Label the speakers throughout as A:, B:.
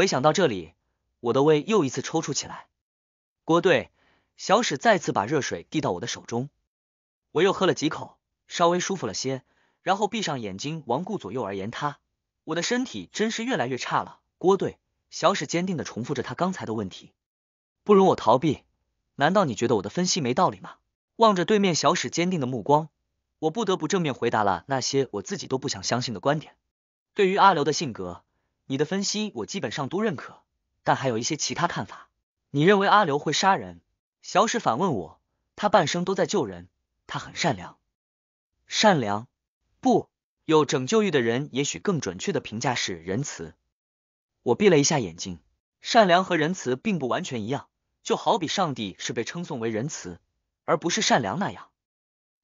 A: 回想到这里，我的胃又一次抽搐起来。郭队，小史再次把热水递到我的手中，我又喝了几口，稍微舒服了些，然后闭上眼睛，环顾左右而言他。我的身体真是越来越差了。郭队，小史坚定的重复着他刚才的问题，不容我逃避。难道你觉得我的分析没道理吗？望着对面小史坚定的目光，我不得不正面回答了那些我自己都不想相信的观点。对于阿刘的性格。你的分析我基本上都认可，但还有一些其他看法。你认为阿刘会杀人？小史反问我，他半生都在救人，他很善良。善良不有拯救欲的人，也许更准确的评价是仁慈。我闭了一下眼睛，善良和仁慈并不完全一样，就好比上帝是被称颂为仁慈，而不是善良那样。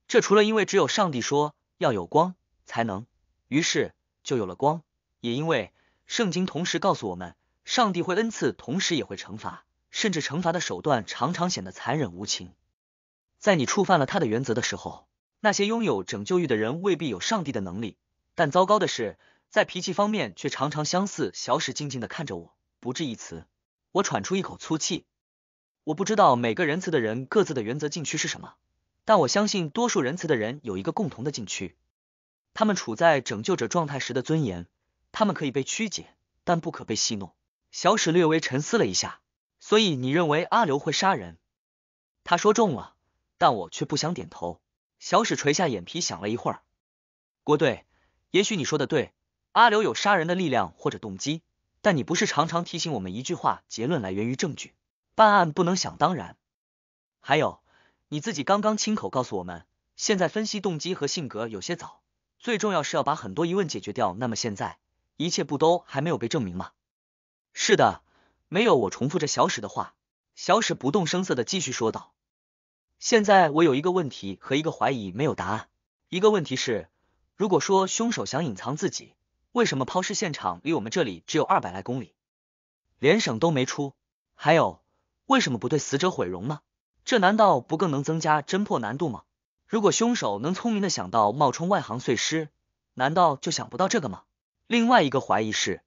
A: 这除了因为只有上帝说要有光才能，于是就有了光，也因为。圣经同时告诉我们，上帝会恩赐，同时也会惩罚，甚至惩罚的手段常常显得残忍无情。在你触犯了他的原则的时候，那些拥有拯救欲的人未必有上帝的能力，但糟糕的是，在脾气方面却常常相似。小史静静的看着我，不置一词。我喘出一口粗气。我不知道每个仁慈的人各自的原则禁区是什么，但我相信多数仁慈的人有一个共同的禁区：他们处在拯救者状态时的尊严。他们可以被曲解，但不可被戏弄。小史略微沉思了一下，所以你认为阿刘会杀人？他说中了，但我却不想点头。小史垂下眼皮想了一会儿。郭队，也许你说的对，阿刘有杀人的力量或者动机，但你不是常常提醒我们一句话：结论来源于证据，办案不能想当然。还有，你自己刚刚亲口告诉我们，现在分析动机和性格有些早，最重要是要把很多疑问解决掉。那么现在。一切不都还没有被证明吗？是的，没有。我重复着小史的话。小史不动声色的继续说道：“现在我有一个问题和一个怀疑，没有答案。一个问题是，如果说凶手想隐藏自己，为什么抛尸现场离我们这里只有二百来公里，连省都没出？还有，为什么不对死者毁容呢？这难道不更能增加侦破难度吗？如果凶手能聪明的想到冒充外行碎尸，难道就想不到这个吗？”另外一个怀疑是，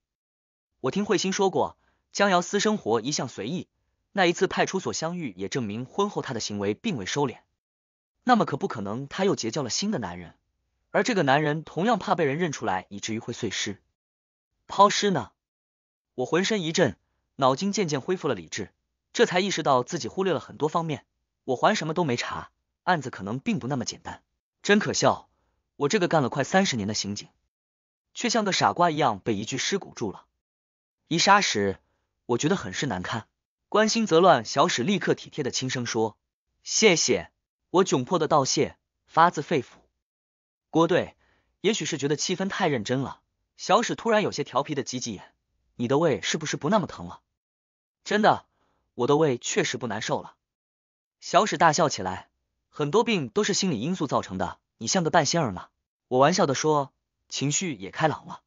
A: 我听慧心说过，江瑶私生活一向随意，那一次派出所相遇也证明婚后她的行为并未收敛。那么可不可能她又结交了新的男人？而这个男人同样怕被人认出来，以至于会碎尸、抛尸呢？我浑身一震，脑筋渐渐恢复了理智，这才意识到自己忽略了很多方面。我还什么都没查，案子可能并不那么简单。真可笑，我这个干了快三十年的刑警。却像个傻瓜一样被一具尸骨住了。一杀时，我觉得很是难堪。关心则乱，小史立刻体贴的轻声说：“谢谢。”我窘迫的道谢，发自肺腑。郭队，也许是觉得气氛太认真了，小史突然有些调皮的挤挤眼：“你的胃是不是不那么疼了？”“真的，我的胃确实不难受了。”小史大笑起来。很多病都是心理因素造成的。你像个半仙儿吗？我玩笑的说。情绪也开朗了。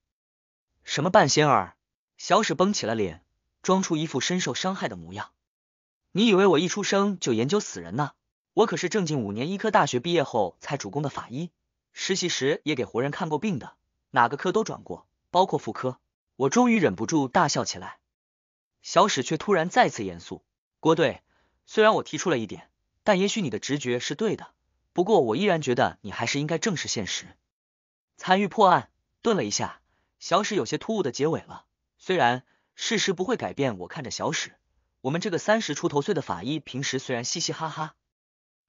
A: 什么半仙儿？小史绷起了脸，装出一副深受伤害的模样。你以为我一出生就研究死人呢？我可是正经五年医科大学毕业后才主攻的法医，实习时也给活人看过病的，哪个科都转过，包括妇科。我终于忍不住大笑起来，小史却突然再次严肃。郭队，虽然我提出了一点，但也许你的直觉是对的。不过我依然觉得你还是应该正视现实。参与破案，顿了一下，小史有些突兀的结尾了。虽然事实不会改变，我看着小史，我们这个三十出头岁的法医，平时虽然嘻嘻哈哈，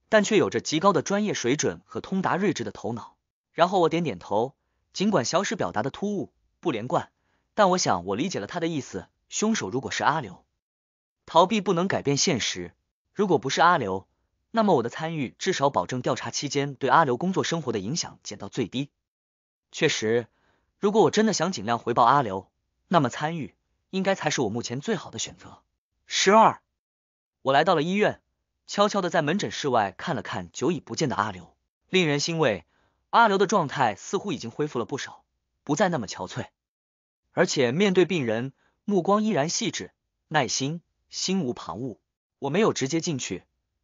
A: 但却有着极高的专业水准和通达睿智的头脑。然后我点点头，尽管小史表达的突兀不连贯，但我想我理解了他的意思。凶手如果是阿刘，逃避不能改变现实；如果不是阿刘，那么我的参与至少保证调查期间对阿刘工作生活的影响减到最低。确实，如果我真的想尽量回报阿刘，那么参与应该才是我目前最好的选择。十二，我来到了医院，悄悄的在门诊室外看了看久已不见的阿刘。令人欣慰，阿刘的状态似乎已经恢复了不少，不再那么憔悴。而且面对病人，目光依然细致、耐心，心无旁骛。我没有直接进去，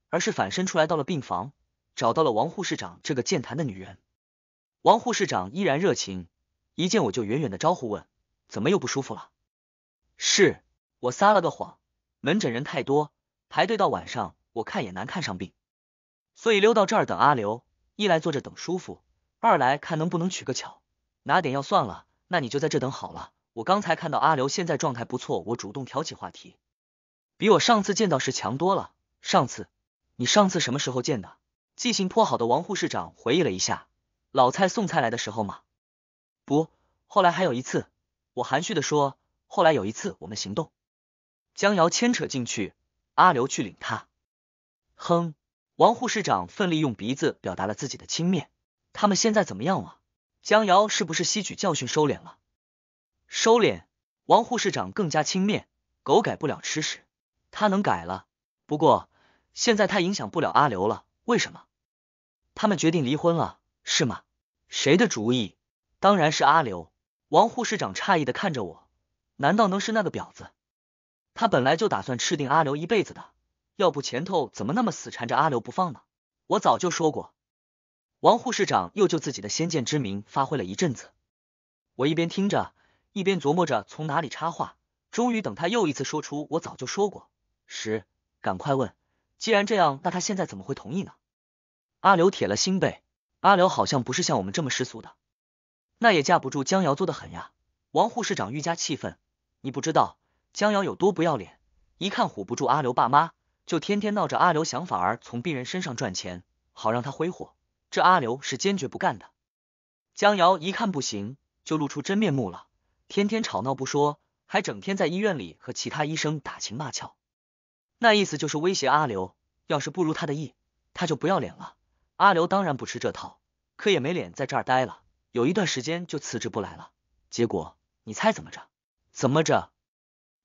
A: 而是反身出来到了病房，找到了王护士长这个健谈的女人。王护士长依然热情，一见我就远远的招呼问：“怎么又不舒服了？”“是我撒了个谎，门诊人太多，排队到晚上，我看也难看上病，所以溜到这儿等阿刘。一来坐着等舒服，二来看能不能取个巧，拿点药算了。”“那你就在这等好了。”“我刚才看到阿刘现在状态不错，我主动挑起话题，比我上次见到时强多了。上次，你上次什么时候见的？”记性颇好的王护士长回忆了一下。老蔡送菜来的时候吗？不，后来还有一次，我含蓄的说，后来有一次我们行动，江瑶牵扯进去，阿刘去领他。哼，王护士长奋力用鼻子表达了自己的轻蔑。他们现在怎么样了？江瑶是不是吸取教训收敛了？收敛？王护士长更加轻蔑。狗改不了吃屎，他能改了。不过现在他影响不了阿刘了。为什么？他们决定离婚了。是吗？谁的主意？当然是阿刘。王护士长诧异的看着我，难道能是那个婊子？他本来就打算吃定阿刘一辈子的，要不前头怎么那么死缠着阿刘不放呢？我早就说过。王护士长又就自己的先见之明发挥了一阵子，我一边听着，一边琢磨着从哪里插话。终于等他又一次说出我早就说过时，赶快问，既然这样，那他现在怎么会同意呢？阿刘铁了心背。阿刘好像不是像我们这么世俗的，那也架不住江瑶做的狠呀。王护士长愈加气愤，你不知道江瑶有多不要脸，一看唬不住阿刘爸妈，就天天闹着阿刘想，法儿从病人身上赚钱，好让他挥霍。这阿刘是坚决不干的。江瑶一看不行，就露出真面目了，天天吵闹不说，还整天在医院里和其他医生打情骂俏，那意思就是威胁阿刘，要是不如他的意，他就不要脸了。阿刘当然不吃这套，可也没脸在这儿待了，有一段时间就辞职不来了。结果你猜怎么着？怎么着？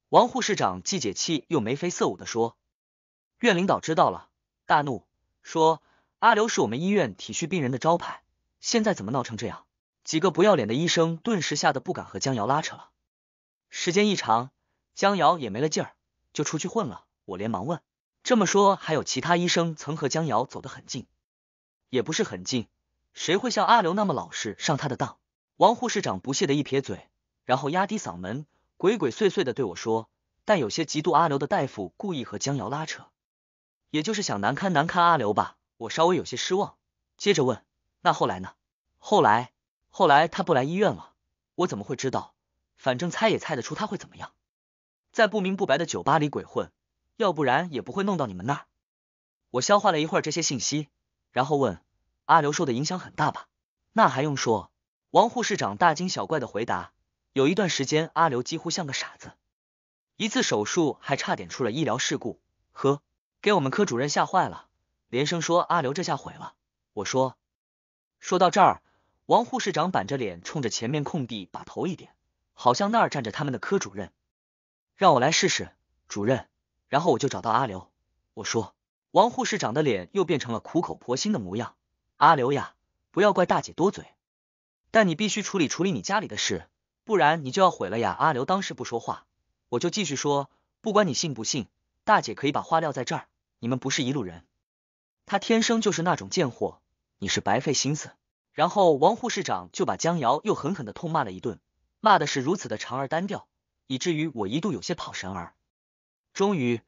A: 王护士长既解气又眉飞色舞的说：“院领导知道了，大怒，说阿刘是我们医院体恤病人的招牌，现在怎么闹成这样？”几个不要脸的医生顿时吓得不敢和江瑶拉扯了。时间一长，江瑶也没了劲儿，就出去混了。我连忙问：“这么说，还有其他医生曾和江瑶走得很近？”也不是很近，谁会像阿刘那么老实上他的当？王护士长不屑的一撇嘴，然后压低嗓门，鬼鬼祟祟的对我说：“但有些嫉妒阿刘的大夫故意和江瑶拉扯，也就是想难堪难堪阿刘吧。”我稍微有些失望，接着问：“那后来呢？”“后来，后来他不来医院了，我怎么会知道？反正猜也猜得出他会怎么样，在不明不白的酒吧里鬼混，要不然也不会弄到你们那儿。”我消化了一会儿这些信息，然后问。阿刘受的影响很大吧？那还用说？王护士长大惊小怪的回答。有一段时间，阿刘几乎像个傻子，一次手术还差点出了医疗事故，呵，给我们科主任吓坏了，连声说阿刘这下毁了。我说，说到这儿，王护士长板着脸冲着前面空地把头一点，好像那儿站着他们的科主任，让我来试试主任。然后我就找到阿刘，我说，王护士长的脸又变成了苦口婆心的模样。阿刘呀，不要怪大姐多嘴，但你必须处理处理你家里的事，不然你就要毁了呀！阿刘当时不说话，我就继续说，不管你信不信，大姐可以把话撂在这儿。你们不是一路人，他天生就是那种贱货，你是白费心思。然后王护士长就把江瑶又狠狠的痛骂了一顿，骂的是如此的长而单调，以至于我一度有些跑神儿。终于，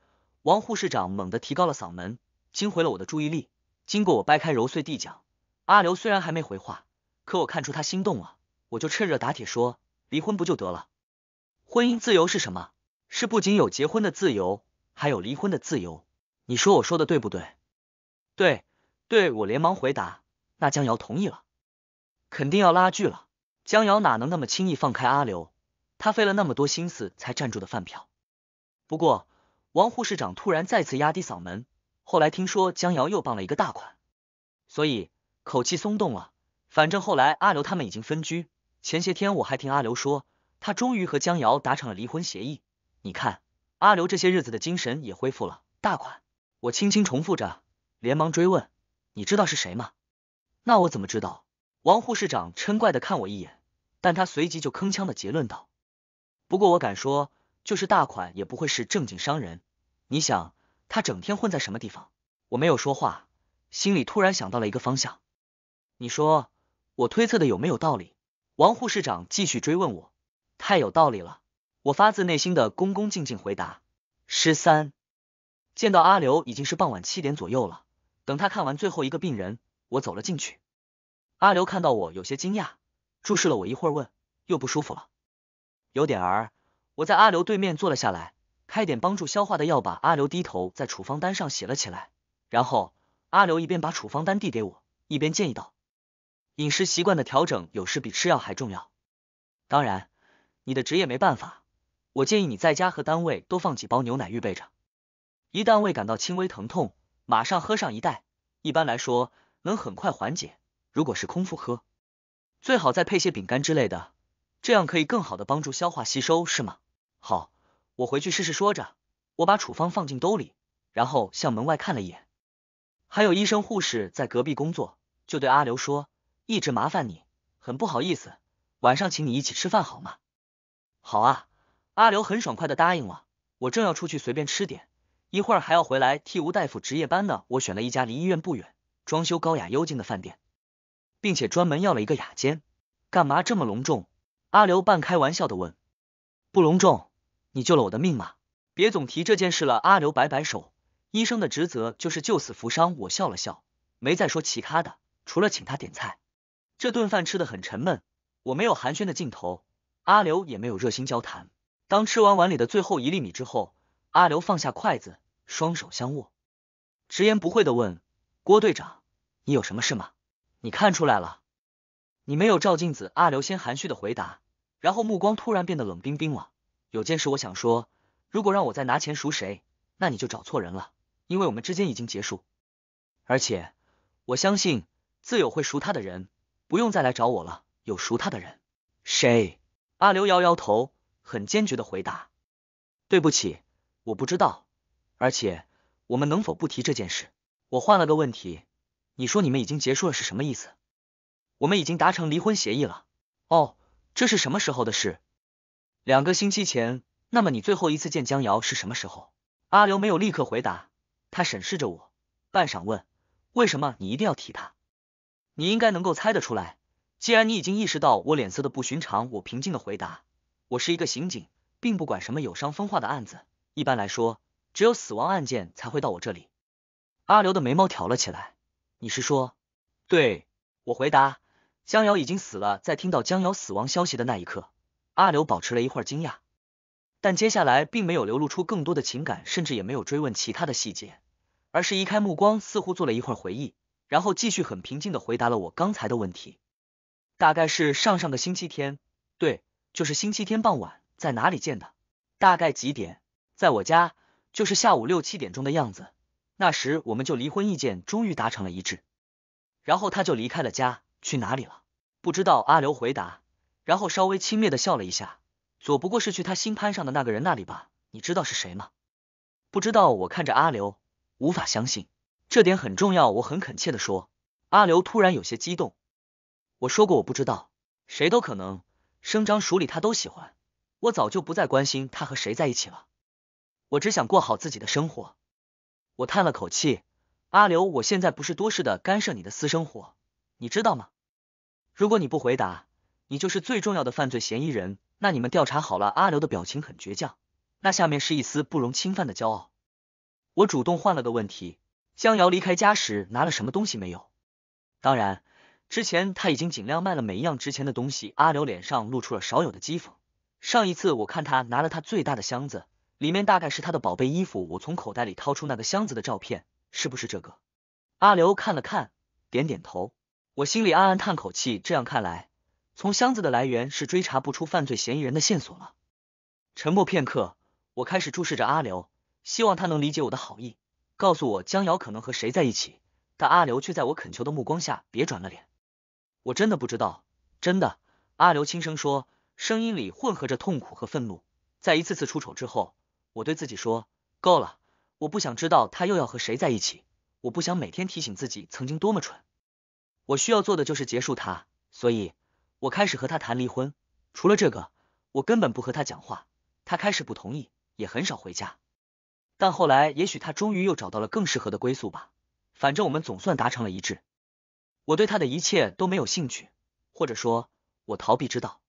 A: 王护士长猛地提高了嗓门，惊回了我的注意力。经过我掰开揉碎地讲。阿刘虽然还没回话，可我看出他心动了，我就趁热打铁说：离婚不就得了？婚姻自由是什么？是不仅有结婚的自由，还有离婚的自由。你说我说的对不对？对，对，我连忙回答。那江瑶同意了，肯定要拉锯了。江瑶哪能那么轻易放开阿刘？他费了那么多心思才站住的饭票。不过，王护士长突然再次压低嗓门。后来听说江瑶又傍了一个大款，所以。口气松动了，反正后来阿刘他们已经分居。前些天我还听阿刘说，他终于和江瑶达成了离婚协议。你看，阿刘这些日子的精神也恢复了。大款，我轻轻重复着，连忙追问：“你知道是谁吗？”“那我怎么知道？”王护士长嗔怪的看我一眼，但他随即就铿锵的结论道：“不过我敢说，就是大款也不会是正经商人。你想，他整天混在什么地方？”我没有说话，心里突然想到了一个方向。你说我推测的有没有道理？王护士长继续追问我，太有道理了，我发自内心的恭恭敬敬回答。十三见到阿刘已经是傍晚七点左右了，等他看完最后一个病人，我走了进去。阿刘看到我有些惊讶，注视了我一会儿，问又不舒服了，有点儿。我在阿刘对面坐了下来，开点帮助消化的药，把阿刘低头在处方单上写了起来。然后阿刘一边把处方单递给我，一边建议道。饮食习惯的调整有时比吃药还重要。当然，你的职业没办法。我建议你在家和单位多放几包牛奶预备着，一旦胃感到轻微疼痛，马上喝上一袋，一般来说能很快缓解。如果是空腹喝，最好再配些饼干之类的，这样可以更好的帮助消化吸收，是吗？好，我回去试试。说着，我把处方放进兜里，然后向门外看了一眼，还有医生护士在隔壁工作，就对阿刘说。一直麻烦你，很不好意思，晚上请你一起吃饭好吗？好啊，阿刘很爽快的答应了。我正要出去随便吃点，一会儿还要回来替吴大夫值夜班呢。我选了一家离医院不远、装修高雅幽静的饭店，并且专门要了一个雅间。干嘛这么隆重？阿刘半开玩笑的问。不隆重，你救了我的命吗？别总提这件事了。阿刘摆摆手，医生的职责就是救死扶伤。我笑了笑，没再说其他的，除了请他点菜。这顿饭吃的很沉闷，我没有寒暄的劲头，阿刘也没有热心交谈。当吃完碗里的最后一粒米之后，阿刘放下筷子，双手相握，直言不讳的问：“郭队长，你有什么事吗？”“你看出来了，你没有照镜子。”阿刘先含蓄的回答，然后目光突然变得冷冰冰了。“有件事我想说，如果让我再拿钱赎谁，那你就找错人了，因为我们之间已经结束，而且我相信自有会赎他的人。”不用再来找我了，有赎他的人。谁？阿刘摇摇头，很坚决的回答：“对不起，我不知道。而且，我们能否不提这件事？我换了个问题，你说你们已经结束了是什么意思？我们已经达成离婚协议了。哦，这是什么时候的事？两个星期前。那么你最后一次见江瑶是什么时候？”阿刘没有立刻回答，他审视着我，半晌问：“为什么你一定要提他？”你应该能够猜得出来，既然你已经意识到我脸色的不寻常，我平静的回答，我是一个刑警，并不管什么有伤风化的案子，一般来说，只有死亡案件才会到我这里。阿刘的眉毛挑了起来，你是说？对我回答，江瑶已经死了，在听到江瑶死亡消息的那一刻，阿刘保持了一会儿惊讶，但接下来并没有流露出更多的情感，甚至也没有追问其他的细节，而是移开目光，似乎做了一会儿回忆。然后继续很平静的回答了我刚才的问题，大概是上上个星期天，对，就是星期天傍晚，在哪里见的？大概几点？在我家，就是下午六七点钟的样子。那时我们就离婚意见终于达成了一致。然后他就离开了家，去哪里了？不知道。阿刘回答，然后稍微轻蔑的笑了一下，左不过是去他新攀上的那个人那里吧？你知道是谁吗？不知道。我看着阿刘，无法相信。这点很重要，我很恳切的说。阿刘突然有些激动，我说过我不知道，谁都可能，生张熟李他都喜欢。我早就不再关心他和谁在一起了，我只想过好自己的生活。我叹了口气，阿刘，我现在不是多事的干涉你的私生活，你知道吗？如果你不回答，你就是最重要的犯罪嫌疑人。那你们调查好了。阿刘的表情很倔强，那下面是一丝不容侵犯的骄傲。我主动换了个问题。江瑶离开家时拿了什么东西没有？当然，之前他已经尽量卖了每一样值钱的东西。阿刘脸上露出了少有的讥讽。上一次我看他拿了他最大的箱子，里面大概是他的宝贝衣服。我从口袋里掏出那个箱子的照片，是不是这个？阿刘看了看，点点头。我心里暗暗叹口气，这样看来，从箱子的来源是追查不出犯罪嫌疑人的线索了。沉默片刻，我开始注视着阿刘，希望他能理解我的好意。告诉我江瑶可能和谁在一起，但阿刘却在我恳求的目光下别转了脸。我真的不知道，真的。阿刘轻声说，声音里混合着痛苦和愤怒。在一次次出丑之后，我对自己说，够了，我不想知道他又要和谁在一起，我不想每天提醒自己曾经多么蠢。我需要做的就是结束他，所以，我开始和他谈离婚。除了这个，我根本不和他讲话。他开始不同意，也很少回家。但后来，也许他终于又找到了更适合的归宿吧。反正我们总算达成了一致。我对他的一切都没有兴趣，或者说，我逃避之道。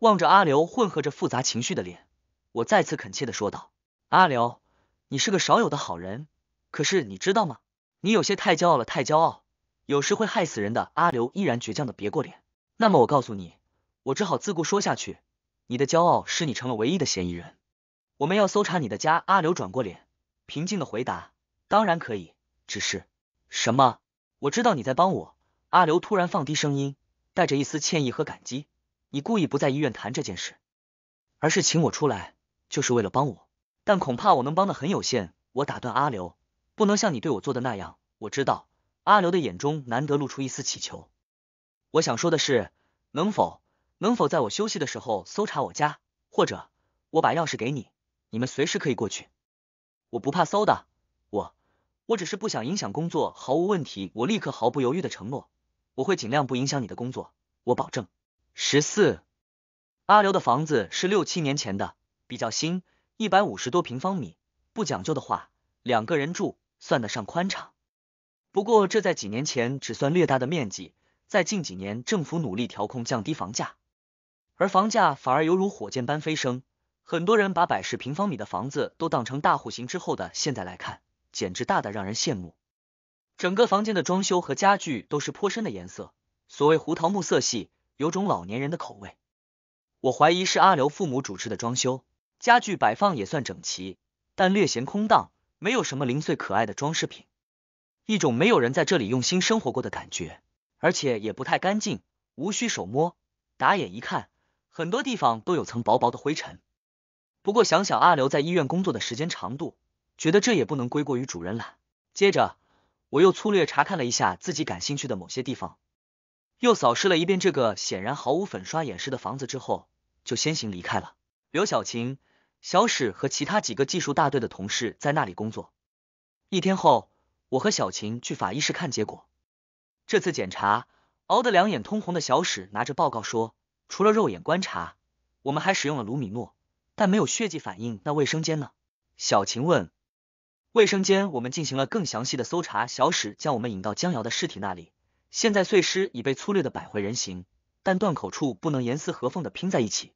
A: 望着阿刘混合着复杂情绪的脸，我再次恳切的说道：“阿刘，你是个少有的好人。可是你知道吗？你有些太骄傲了，太骄傲，有时会害死人的。”阿刘依然倔强的别过脸。那么我告诉你，我只好自顾说下去。你的骄傲使你成了唯一的嫌疑人。我们要搜查你的家，阿刘转过脸，平静的回答：“当然可以，只是什么？我知道你在帮我。”阿刘突然放低声音，带着一丝歉意和感激：“你故意不在医院谈这件事，而是请我出来，就是为了帮我。但恐怕我能帮的很有限。”我打断阿刘：“不能像你对我做的那样。”我知道，阿刘的眼中难得露出一丝乞求。我想说的是，能否能否在我休息的时候搜查我家，或者我把钥匙给你？你们随时可以过去，我不怕搜的，我我只是不想影响工作，毫无问题。我立刻毫不犹豫的承诺，我会尽量不影响你的工作，我保证。十四，阿刘的房子是六七年前的，比较新，一百五十多平方米，不讲究的话，两个人住算得上宽敞。不过这在几年前只算略大的面积，在近几年政府努力调控降低房价，而房价反而犹如火箭般飞升。很多人把百十平方米的房子都当成大户型之后的，现在来看，简直大的让人羡慕。整个房间的装修和家具都是颇深的颜色，所谓胡桃木色系，有种老年人的口味。我怀疑是阿刘父母主持的装修，家具摆放也算整齐，但略显空荡，没有什么零碎可爱的装饰品，一种没有人在这里用心生活过的感觉，而且也不太干净，无需手摸，打眼一看，很多地方都有层薄薄的灰尘。不过想想阿刘在医院工作的时间长度，觉得这也不能归过于主人懒。接着我又粗略查看了一下自己感兴趣的某些地方，又扫视了一遍这个显然毫无粉刷掩饰的房子之后，就先行离开了。刘小晴、小史和其他几个技术大队的同事在那里工作。一天后，我和小晴去法医室看结果。这次检查，熬得两眼通红的小史拿着报告说：“除了肉眼观察，我们还使用了卢米诺。”但没有血迹反应，那卫生间呢？小晴问。卫生间，我们进行了更详细的搜查。小史将我们引到江瑶的尸体那里。现在碎尸已被粗略的摆回人形，但断口处不能严丝合缝的拼在一起，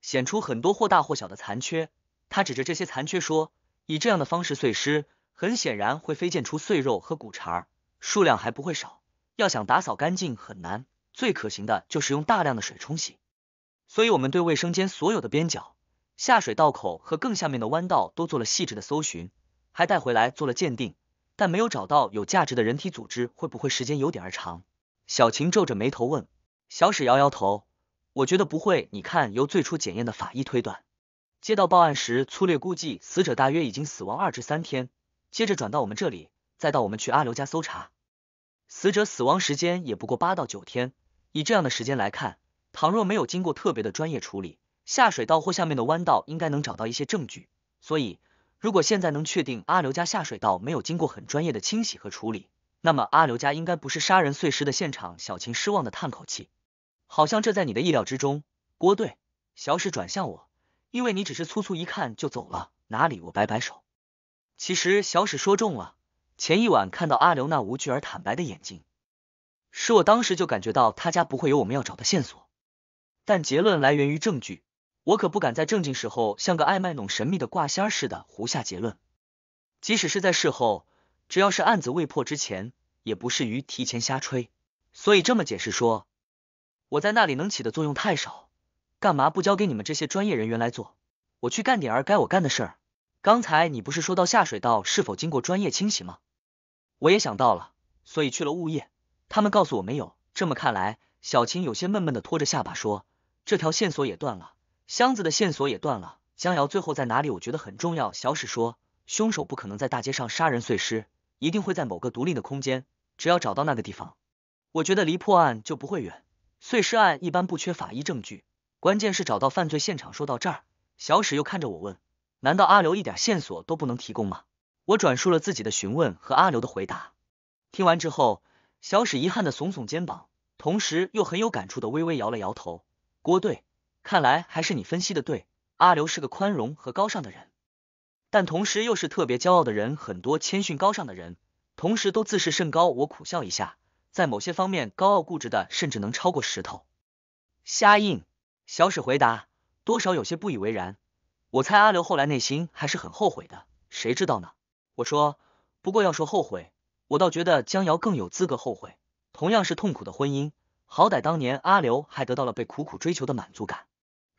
A: 显出很多或大或小的残缺。他指着这些残缺说：“以这样的方式碎尸，很显然会飞溅出碎肉和骨茬，数量还不会少。要想打扫干净很难，最可行的就是用大量的水冲洗。所以，我们对卫生间所有的边角。”下水道口和更下面的弯道都做了细致的搜寻，还带回来做了鉴定，但没有找到有价值的人体组织。会不会时间有点儿长？小晴皱着眉头问。小史摇摇头，我觉得不会。你看，由最初检验的法医推断，接到报案时粗略估计死者大约已经死亡二至三天，接着转到我们这里，再到我们去阿刘家搜查，死者死亡时间也不过八到九天。以这样的时间来看，倘若没有经过特别的专业处理。下水道或下面的弯道应该能找到一些证据，所以如果现在能确定阿刘家下水道没有经过很专业的清洗和处理，那么阿刘家应该不是杀人碎尸的现场。小琴失望的叹口气，好像这在你的意料之中。郭队，小史转向我，因为你只是粗粗一看就走了哪里？我摆摆手，其实小史说中了。前一晚看到阿刘那无惧而坦白的眼睛，使我当时就感觉到他家不会有我们要找的线索。但结论来源于证据。我可不敢在正经时候像个爱卖弄神秘的挂仙似的胡下结论，即使是在事后，只要是案子未破之前，也不适于提前瞎吹。所以这么解释说，我在那里能起的作用太少，干嘛不交给你们这些专业人员来做？我去干点儿该我干的事儿。刚才你不是说到下水道是否经过专业清洗吗？我也想到了，所以去了物业，他们告诉我没有。这么看来，小琴有些闷闷的，拖着下巴说，这条线索也断了。箱子的线索也断了，江瑶最后在哪里？我觉得很重要。小史说，凶手不可能在大街上杀人碎尸，一定会在某个独立的空间。只要找到那个地方，我觉得离破案就不会远。碎尸案一般不缺法医证据，关键是找到犯罪现场。说到这儿，小史又看着我问：“难道阿刘一点线索都不能提供吗？”我转述了自己的询问和阿刘的回答。听完之后，小史遗憾的耸耸肩膀，同时又很有感触的微微摇了摇头。郭队。看来还是你分析的对，阿刘是个宽容和高尚的人，但同时又是特别骄傲的人。很多谦逊高尚的人，同时都自视甚高。我苦笑一下，在某些方面高傲固执的，甚至能超过石头。瞎印小史回答，多少有些不以为然。我猜阿刘后来内心还是很后悔的，谁知道呢？我说，不过要说后悔，我倒觉得江瑶更有资格后悔。同样是痛苦的婚姻，好歹当年阿刘还得到了被苦苦追求的满足感。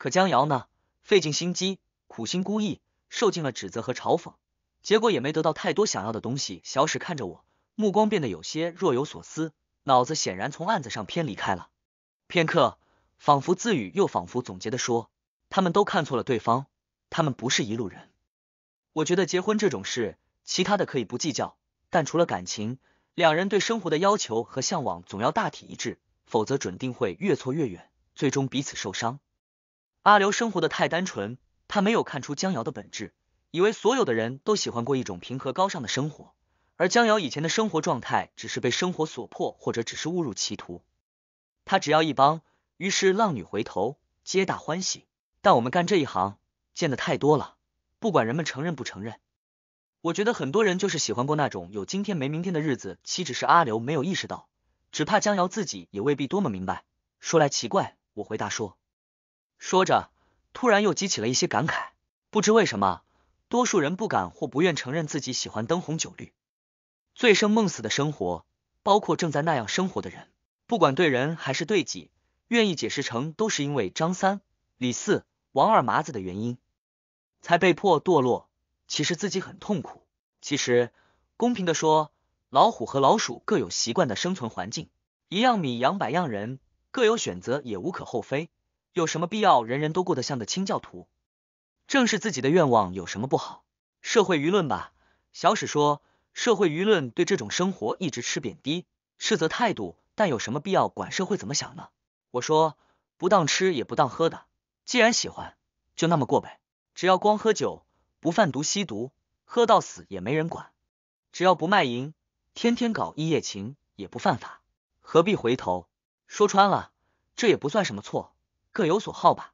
A: 可江瑶呢？费尽心机，苦心孤诣，受尽了指责和嘲讽，结果也没得到太多想要的东西。小史看着我，目光变得有些若有所思，脑子显然从案子上偏离开了。片刻，仿佛自语，又仿佛总结的说：“他们都看错了对方，他们不是一路人。”我觉得结婚这种事，其他的可以不计较，但除了感情，两人对生活的要求和向往总要大体一致，否则准定会越错越远，最终彼此受伤。阿刘生活的太单纯，他没有看出江瑶的本质，以为所有的人都喜欢过一种平和高尚的生活，而江瑶以前的生活状态只是被生活所迫，或者只是误入歧途。他只要一帮，于是浪女回头，皆大欢喜。但我们干这一行，见的太多了，不管人们承认不承认，我觉得很多人就是喜欢过那种有今天没明天的日子，岂止是阿刘没有意识到，只怕江瑶自己也未必多么明白。说来奇怪，我回答说。说着，突然又激起了一些感慨。不知为什么，多数人不敢或不愿承认自己喜欢灯红酒绿、醉生梦死的生活，包括正在那样生活的人。不管对人还是对己，愿意解释成都是因为张三、李四、王二麻子的原因，才被迫堕落。其实自己很痛苦。其实公平的说，老虎和老鼠各有习惯的生存环境，一样米养百样人，各有选择也无可厚非。有什么必要？人人都过得像个清教徒，正是自己的愿望，有什么不好？社会舆论吧。小史说，社会舆论对这种生活一直持贬低、斥责态度，但有什么必要管社会怎么想呢？我说，不当吃也不当喝的，既然喜欢，就那么过呗。只要光喝酒，不贩毒吸毒，喝到死也没人管；只要不卖淫，天天搞一夜情也不犯法，何必回头？说穿了，这也不算什么错。各有所好吧。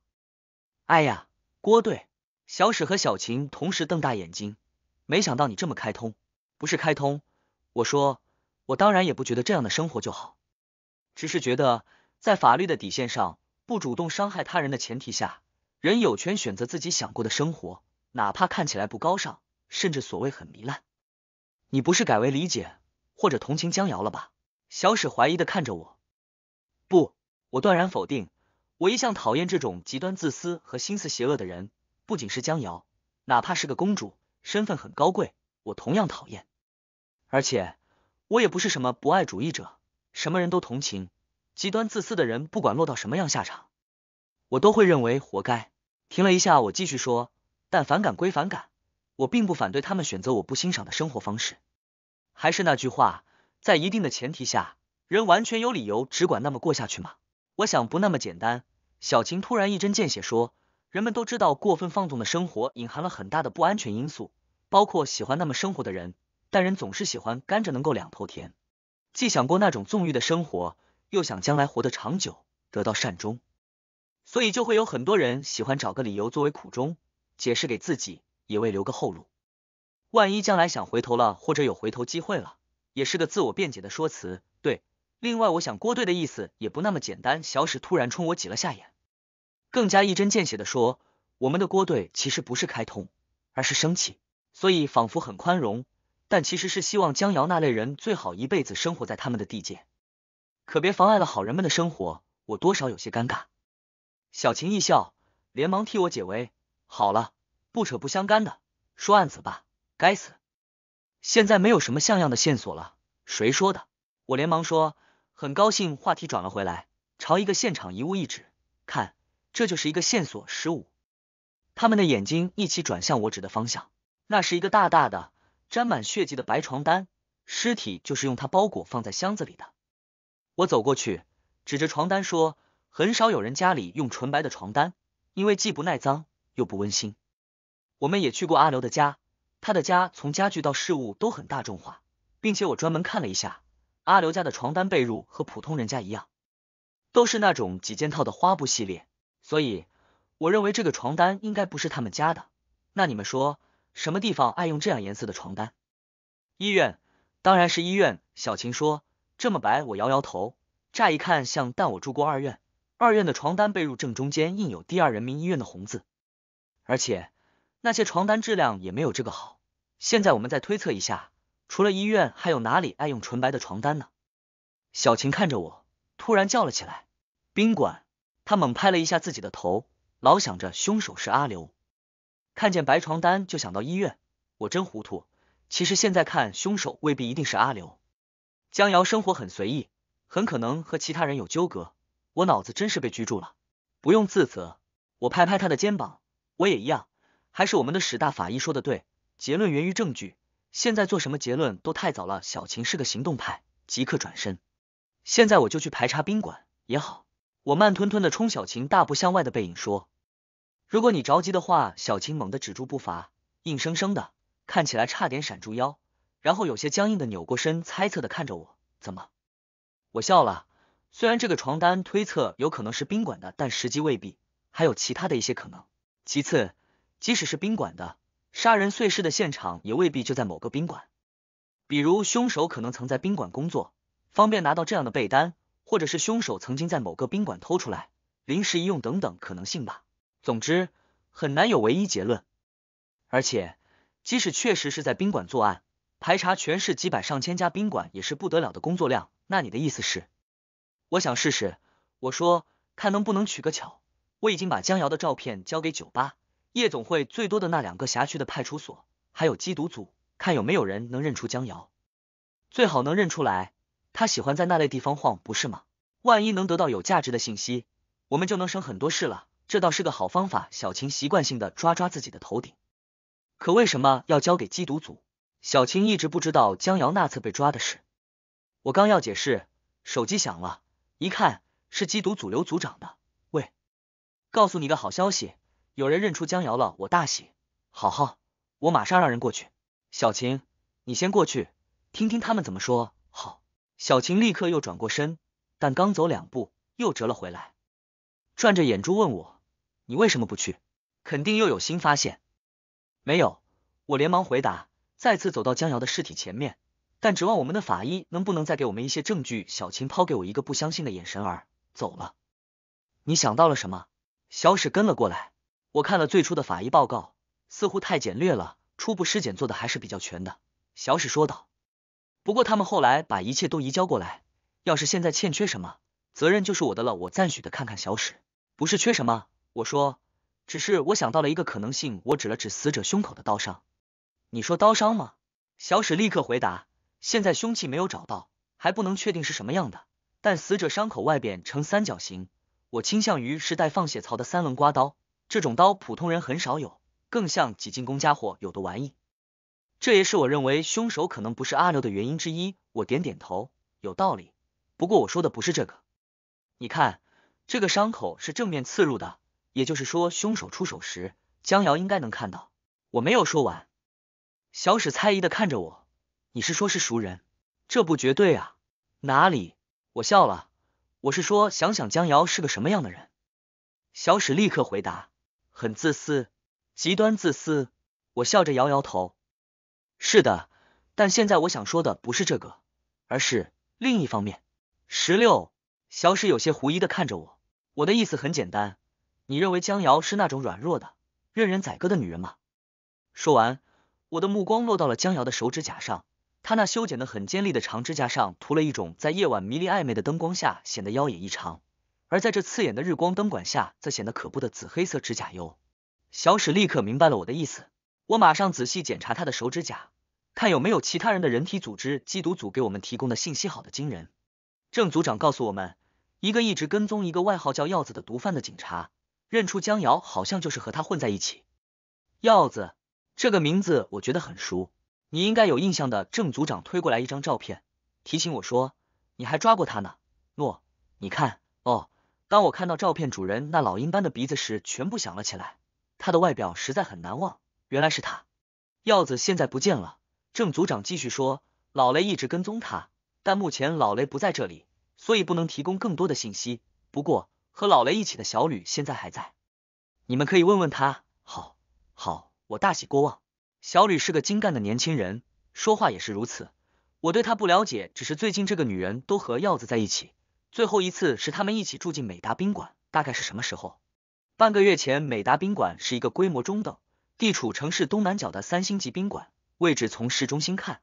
A: 哎呀，郭队，小史和小琴同时瞪大眼睛，没想到你这么开通，不是开通。我说，我当然也不觉得这样的生活就好，只是觉得在法律的底线上，不主动伤害他人的前提下，人有权选择自己想过的生活，哪怕看起来不高尚，甚至所谓很糜烂。你不是改为理解或者同情江瑶了吧？小史怀疑的看着我，不，我断然否定。我一向讨厌这种极端自私和心思邪恶的人，不仅是江瑶，哪怕是个公主，身份很高贵，我同样讨厌。而且，我也不是什么博爱主义者，什么人都同情。极端自私的人，不管落到什么样下场，我都会认为活该。停了一下，我继续说，但反感归反感，我并不反对他们选择我不欣赏的生活方式。还是那句话，在一定的前提下，人完全有理由只管那么过下去吗？我想不那么简单。小琴突然一针见血说：“人们都知道，过分放纵的生活隐含了很大的不安全因素，包括喜欢那么生活的人。但人总是喜欢甘蔗能够两头甜，既想过那种纵欲的生活，又想将来活得长久，得到善终。所以就会有很多人喜欢找个理由作为苦衷，解释给自己，也为留个后路。万一将来想回头了，或者有回头机会了，也是个自我辩解的说辞。”对。另外，我想郭队的意思也不那么简单。小史突然冲我挤了下眼，更加一针见血的说：“我们的郭队其实不是开通，而是生气，所以仿佛很宽容，但其实是希望江瑶那类人最好一辈子生活在他们的地界，可别妨碍了好人们的生活。”我多少有些尴尬。小琴一笑，连忙替我解围：“好了，不扯不相干的，说案子吧。该死，现在没有什么像样的线索了。”谁说的？我连忙说。很高兴话题转了回来，朝一个现场遗物一指，看，这就是一个线索十五。他们的眼睛一起转向我指的方向，那是一个大大的、沾满血迹的白床单，尸体就是用它包裹放在箱子里的。我走过去，指着床单说，很少有人家里用纯白的床单，因为既不耐脏又不温馨。我们也去过阿刘的家，他的家从家具到事物都很大众化，并且我专门看了一下。阿刘家的床单被褥和普通人家一样，都是那种几件套的花布系列，所以我认为这个床单应该不是他们家的。那你们说什么地方爱用这样颜色的床单？医院，当然是医院。小琴说这么白，我摇摇头。乍一看像，但我住过二院，二院的床单被褥正中间印有第二人民医院的红字，而且那些床单质量也没有这个好。现在我们再推测一下。除了医院，还有哪里爱用纯白的床单呢？小琴看着我，突然叫了起来。宾馆，她猛拍了一下自己的头，老想着凶手是阿刘，看见白床单就想到医院。我真糊涂。其实现在看，凶手未必一定是阿刘。江瑶生活很随意，很可能和其他人有纠葛。我脑子真是被拘住了，不用自责。我拍拍他的肩膀，我也一样。还是我们的史大法医说的对，结论源于证据。现在做什么结论都太早了。小琴是个行动派，即刻转身。现在我就去排查宾馆也好。我慢吞吞的冲小琴大步向外的背影说：“如果你着急的话。”小琴猛地止住步伐，硬生生的看起来差点闪住腰，然后有些僵硬的扭过身，猜测的看着我：“怎么？”我笑了。虽然这个床单推测有可能是宾馆的，但实际未必，还有其他的一些可能。其次，即使是宾馆的。杀人碎尸的现场也未必就在某个宾馆，比如凶手可能曾在宾馆工作，方便拿到这样的被单，或者是凶手曾经在某个宾馆偷出来临时一用等等可能性吧。总之很难有唯一结论。而且即使确实是在宾馆作案，排查全市几百上千家宾馆也是不得了的工作量。那你的意思是？我想试试，我说看能不能取个巧。我已经把江瑶的照片交给酒吧。夜总会最多的那两个辖区的派出所，还有缉毒组，看有没有人能认出江瑶，最好能认出来。他喜欢在那类地方晃，不是吗？万一能得到有价值的信息，我们就能省很多事了。这倒是个好方法。小琴习惯性的抓抓自己的头顶，可为什么要交给缉毒组？小青一直不知道江瑶那次被抓的事。我刚要解释，手机响了，一看是缉毒组刘组长的。喂，告诉你个好消息。有人认出江瑶了，我大喜。好好，我马上让人过去。小琴，你先过去听听他们怎么说。好，小琴立刻又转过身，但刚走两步又折了回来，转着眼珠问我：“你为什么不去？肯定又有新发现。”没有，我连忙回答，再次走到江瑶的尸体前面，但指望我们的法医能不能再给我们一些证据。小琴抛给我一个不相信的眼神儿，走了。你想到了什么？小史跟了过来。我看了最初的法医报告，似乎太简略了。初步尸检做的还是比较全的，小史说道。不过他们后来把一切都移交过来，要是现在欠缺什么，责任就是我的了。我赞许的看看小史，不是缺什么，我说，只是我想到了一个可能性。我指了指死者胸口的刀伤，你说刀伤吗？小史立刻回答，现在凶器没有找到，还不能确定是什么样的，但死者伤口外边呈三角形，我倾向于是带放血槽的三棱刮刀。这种刀普通人很少有，更像几进宫家伙有的玩意。这也是我认为凶手可能不是阿刘的原因之一。我点点头，有道理。不过我说的不是这个。你看，这个伤口是正面刺入的，也就是说凶手出手时，江瑶应该能看到。我没有说完，小史猜疑的看着我，你是说是熟人？这不绝对啊？哪里？我笑了，我是说想想江瑶是个什么样的人。小史立刻回答。很自私，极端自私。我笑着摇摇头。是的，但现在我想说的不是这个，而是另一方面。十六小史有些狐疑的看着我。我的意思很简单，你认为江瑶是那种软弱的、任人宰割的女人吗？说完，我的目光落到了江瑶的手指甲上，她那修剪的很尖利的长指甲上涂了一种在夜晚迷离暧昧的灯光下显得妖冶异常。而在这刺眼的日光灯管下，则显得可怖的紫黑色指甲油。小史立刻明白了我的意思，我马上仔细检查他的手指甲，看有没有其他人的人体组织。缉毒组给我们提供的信息好的惊人。郑组长告诉我们，一个一直跟踪一个外号叫耀子的毒贩的警察，认出江瑶，好像就是和他混在一起。耀子这个名字我觉得很熟，你应该有印象的。郑组长推过来一张照片，提醒我说，你还抓过他呢。诺，你看，哦。当我看到照片主人那老鹰般的鼻子时，全部想了起来。他的外表实在很难忘。原来是他，耀子现在不见了。郑组长继续说，老雷一直跟踪他，但目前老雷不在这里，所以不能提供更多的信息。不过，和老雷一起的小吕现在还在，你们可以问问他。好，好，我大喜过望。小吕是个精干的年轻人，说话也是如此。我对他不了解，只是最近这个女人都和耀子在一起。最后一次是他们一起住进美达宾馆，大概是什么时候？半个月前，美达宾馆是一个规模中等、地处城市东南角的三星级宾馆，位置从市中心看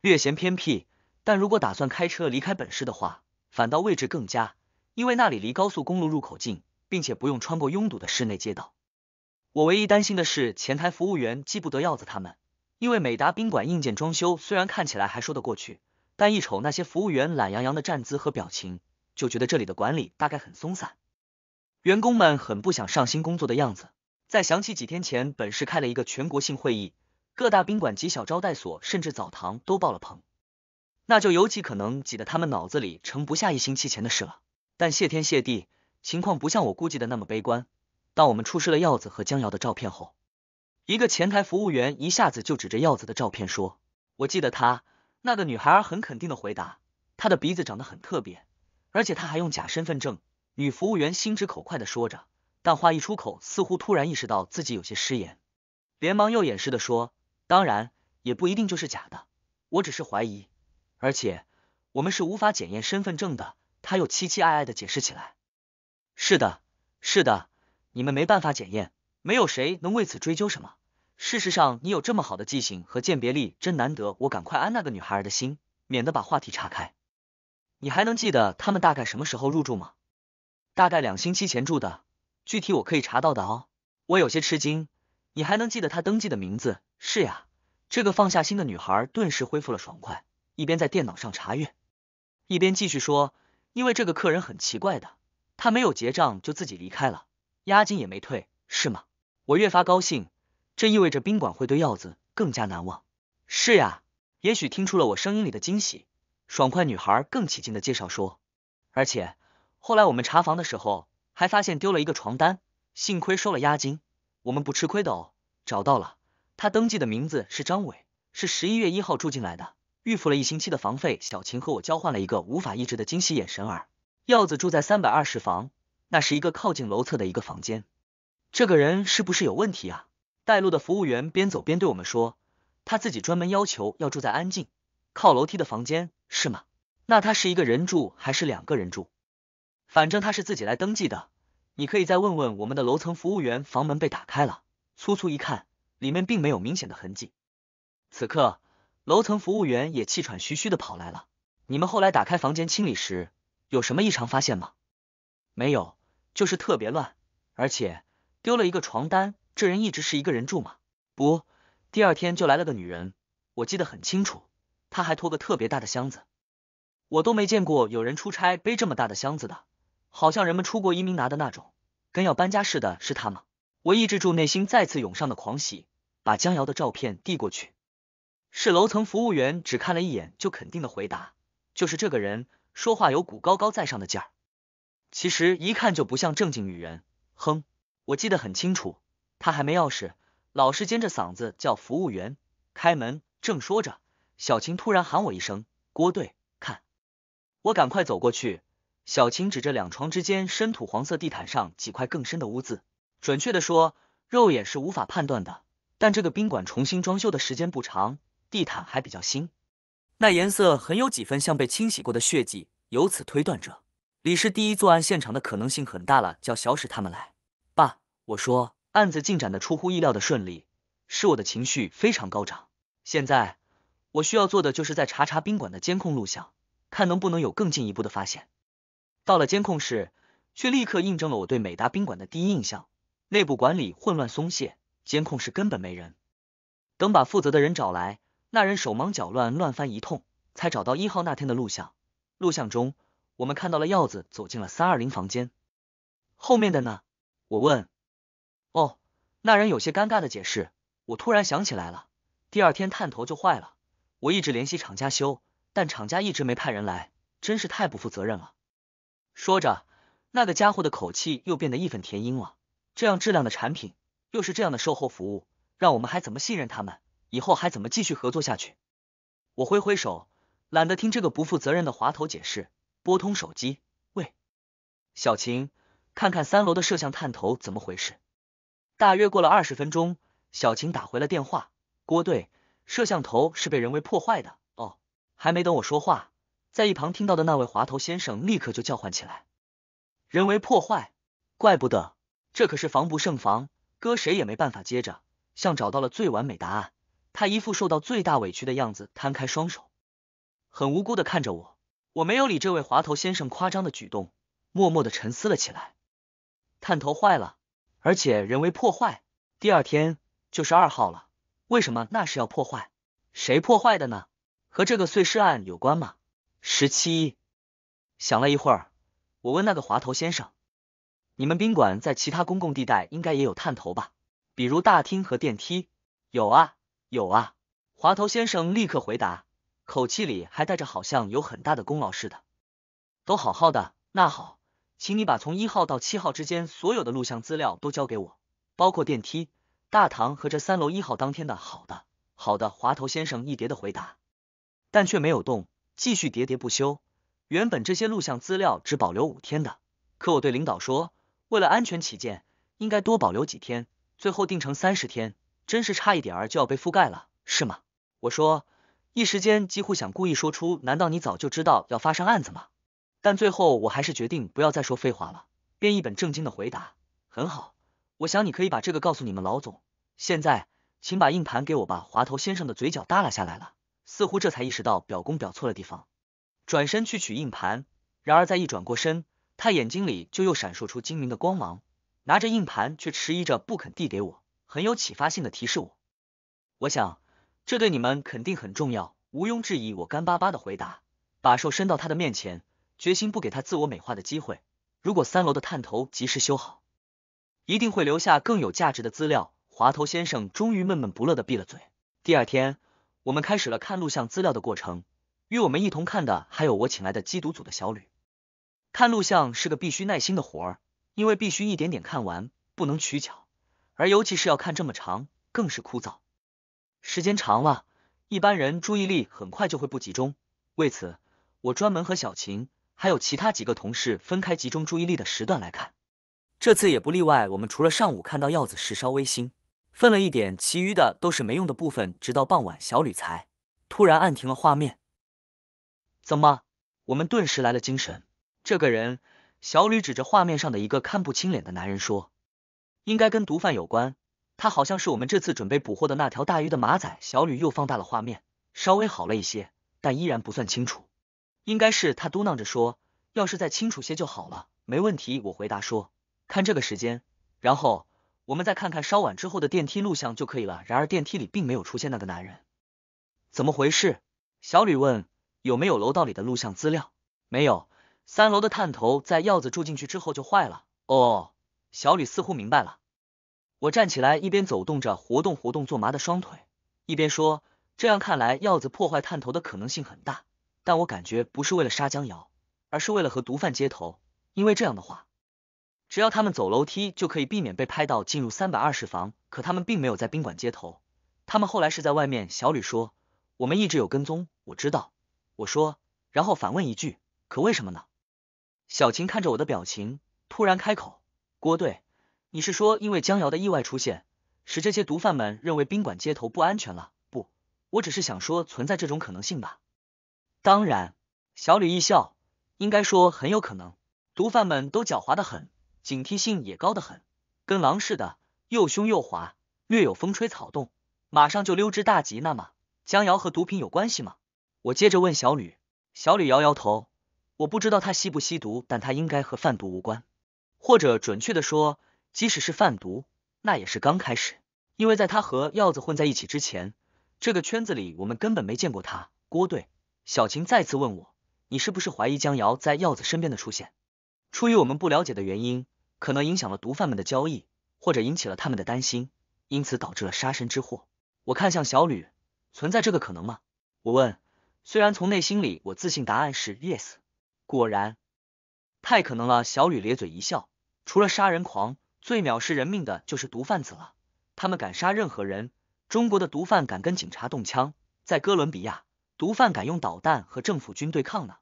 A: 略嫌偏僻，但如果打算开车离开本市的话，反倒位置更佳，因为那里离高速公路入口近，并且不用穿过拥堵的市内街道。我唯一担心的是前台服务员记不得耀子他们，因为美达宾馆硬件装修虽然看起来还说得过去。但一瞅那些服务员懒洋洋的站姿和表情，就觉得这里的管理大概很松散，员工们很不想上新工作的样子。再想起几天前本市开了一个全国性会议，各大宾馆及小招待所甚至澡堂都爆了棚，那就尤其可能挤得他们脑子里成不下一星期前的事了。但谢天谢地，情况不像我估计的那么悲观。当我们出示了耀子和江瑶的照片后，一个前台服务员一下子就指着耀子的照片说：“我记得他。”那个女孩儿很肯定的回答，她的鼻子长得很特别，而且她还用假身份证。女服务员心直口快的说着，但话一出口，似乎突然意识到自己有些失言，连忙又掩饰的说，当然也不一定就是假的，我只是怀疑，而且我们是无法检验身份证的。她又凄凄哀哀的解释起来，是的，是的，你们没办法检验，没有谁能为此追究什么。事实上，你有这么好的记性和鉴别力真难得。我赶快安那个女孩的心，免得把话题岔开。你还能记得他们大概什么时候入住吗？大概两星期前住的，具体我可以查到的哦。我有些吃惊，你还能记得他登记的名字？是呀，这个放下心的女孩顿时恢复了爽快，一边在电脑上查阅，一边继续说，因为这个客人很奇怪的，他没有结账就自己离开了，押金也没退，是吗？我越发高兴。这意味着宾馆会对耀子更加难忘。是呀，也许听出了我声音里的惊喜，爽快女孩更起劲的介绍说。而且后来我们查房的时候还发现丢了一个床单，幸亏收了押金，我们不吃亏的哦。找到了，他登记的名字是张伟，是十一月一号住进来的，预付了一星期的房费。小琴和我交换了一个无法抑制的惊喜眼神。儿。耀子住在三百二十房，那是一个靠近楼侧的一个房间。这个人是不是有问题啊？带路的服务员边走边对我们说：“他自己专门要求要住在安静、靠楼梯的房间，是吗？那他是一个人住还是两个人住？反正他是自己来登记的。你可以再问问我们的楼层服务员。”房门被打开了，粗粗一看，里面并没有明显的痕迹。此刻，楼层服务员也气喘吁吁的跑来了。你们后来打开房间清理时，有什么异常发现吗？没有，就是特别乱，而且丢了一个床单。这人一直是一个人住吗？不，第二天就来了个女人，我记得很清楚，她还拖个特别大的箱子，我都没见过有人出差背这么大的箱子的，好像人们出国移民拿的那种，跟要搬家似的。是她吗？我抑制住内心再次涌上的狂喜，把江瑶的照片递过去。是楼层服务员，只看了一眼就肯定的回答，就是这个人，说话有股高高在上的劲儿，其实一看就不像正经女人。哼，我记得很清楚。他还没钥匙，老是尖着嗓子叫服务员开门。正说着，小琴突然喊我一声：“郭队，看！”我赶快走过去，小琴指着两床之间深土黄色地毯上几块更深的污渍。准确的说，肉眼是无法判断的，但这个宾馆重新装修的时间不长，地毯还比较新，那颜色很有几分像被清洗过的血迹。由此推断，着，李氏第一作案现场的可能性很大了。叫小史他们来。爸，我说。案子进展的出乎意料的顺利，使我的情绪非常高涨。现在我需要做的就是再查查宾馆的监控录像，看能不能有更进一步的发现。到了监控室，却立刻印证了我对美达宾馆的第一印象：内部管理混乱松懈，监控室根本没人。等把负责的人找来，那人手忙脚乱乱翻一通，才找到一号那天的录像。录像中，我们看到了耀子走进了三二零房间。后面的呢？我问。那人有些尴尬的解释，我突然想起来了，第二天探头就坏了，我一直联系厂家修，但厂家一直没派人来，真是太不负责任了。说着，那个家伙的口气又变得义愤填膺了，这样质量的产品，又是这样的售后服务，让我们还怎么信任他们？以后还怎么继续合作下去？我挥挥手，懒得听这个不负责任的滑头解释，拨通手机，喂，小秦，看看三楼的摄像探头怎么回事。大约过了二十分钟，小晴打回了电话。郭队，摄像头是被人为破坏的。哦，还没等我说话，在一旁听到的那位滑头先生立刻就叫唤起来：“人为破坏，怪不得，这可是防不胜防，搁谁也没办法。”接着，像找到了最完美答案，他一副受到最大委屈的样子，摊开双手，很无辜的看着我。我没有理这位滑头先生夸张的举动，默默的沉思了起来。探头坏了。而且人为破坏，第二天就是二号了。为什么那是要破坏？谁破坏的呢？和这个碎尸案有关吗？十七想了一会儿，我问那个滑头先生：“你们宾馆在其他公共地带应该也有探头吧？比如大厅和电梯。”“有啊，有啊。”滑头先生立刻回答，口气里还带着好像有很大的功劳似的。都好好的，那好。请你把从一号到七号之间所有的录像资料都交给我，包括电梯、大堂和这三楼一号当天的。好的，好的，华头先生一叠的回答，但却没有动，继续喋喋不休。原本这些录像资料只保留五天的，可我对领导说，为了安全起见，应该多保留几天，最后定成三十天，真是差一点儿就要被覆盖了，是吗？我说，一时间几乎想故意说出，难道你早就知道要发生案子吗？但最后我还是决定不要再说废话了，便一本正经的回答：“很好，我想你可以把这个告诉你们老总。现在，请把硬盘给我吧。”滑头先生的嘴角耷拉下来了，似乎这才意识到表功表错了地方，转身去取硬盘。然而再一转过身，他眼睛里就又闪烁出精明的光芒，拿着硬盘却迟疑着不肯递给我，很有启发性的提示我：“我想这对你们肯定很重要，毋庸置疑。”我干巴巴的回答，把手伸到他的面前。决心不给他自我美化的机会。如果三楼的探头及时修好，一定会留下更有价值的资料。滑头先生终于闷闷不乐的闭了嘴。第二天，我们开始了看录像资料的过程。与我们一同看的还有我请来的缉毒组的小吕。看录像是个必须耐心的活儿，因为必须一点点看完，不能取巧。而尤其是要看这么长，更是枯燥。时间长了，一般人注意力很快就会不集中。为此，我专门和小琴。还有其他几个同事分开集中注意力的时段来看，这次也不例外。我们除了上午看到耀子时稍微兴奋了一点，其余的都是没用的部分。直到傍晚，小吕才突然按停了画面。怎么？我们顿时来了精神。这个人，小吕指着画面上的一个看不清脸的男人说：“应该跟毒贩有关。他好像是我们这次准备捕获的那条大鱼的马仔。”小吕又放大了画面，稍微好了一些，但依然不算清楚。应该是他嘟囔着说：“要是再清楚些就好了。”“没问题。”我回答说：“看这个时间，然后我们再看看稍晚之后的电梯录像就可以了。”然而电梯里并没有出现那个男人，怎么回事？小吕问：“有没有楼道里的录像资料？”“没有，三楼的探头在耀子住进去之后就坏了。”“哦。”小吕似乎明白了。我站起来，一边走动着活动活动做麻的双腿，一边说：“这样看来，耀子破坏探头的可能性很大。”但我感觉不是为了杀江瑶，而是为了和毒贩接头。因为这样的话，只要他们走楼梯，就可以避免被拍到进入三百二十房。可他们并没有在宾馆接头，他们后来是在外面。小吕说：“我们一直有跟踪，我知道。”我说，然后反问一句：“可为什么呢？”小秦看着我的表情，突然开口：“郭队，你是说因为江瑶的意外出现，使这些毒贩们认为宾馆接头不安全了？不，我只是想说存在这种可能性吧。”当然，小吕一笑，应该说很有可能。毒贩们都狡猾的很，警惕性也高得很，跟狼似的，又凶又滑，略有风吹草动，马上就溜之大吉。那么，江瑶和毒品有关系吗？我接着问小吕，小吕摇摇头。我不知道他吸不吸毒，但他应该和贩毒无关。或者准确的说，即使是贩毒，那也是刚开始。因为在他和耀子混在一起之前，这个圈子里我们根本没见过他。郭队。小琴再次问我：“你是不是怀疑江瑶在耀子身边的出现？出于我们不了解的原因，可能影响了毒贩们的交易，或者引起了他们的担心，因此导致了杀身之祸。”我看向小吕：“存在这个可能吗？”我问。虽然从内心里，我自信答案是 yes。果然，太可能了。小吕咧嘴一笑：“除了杀人狂，最藐视人命的就是毒贩子了。他们敢杀任何人。中国的毒贩敢跟警察动枪，在哥伦比亚。”毒贩敢用导弹和政府军对抗呢？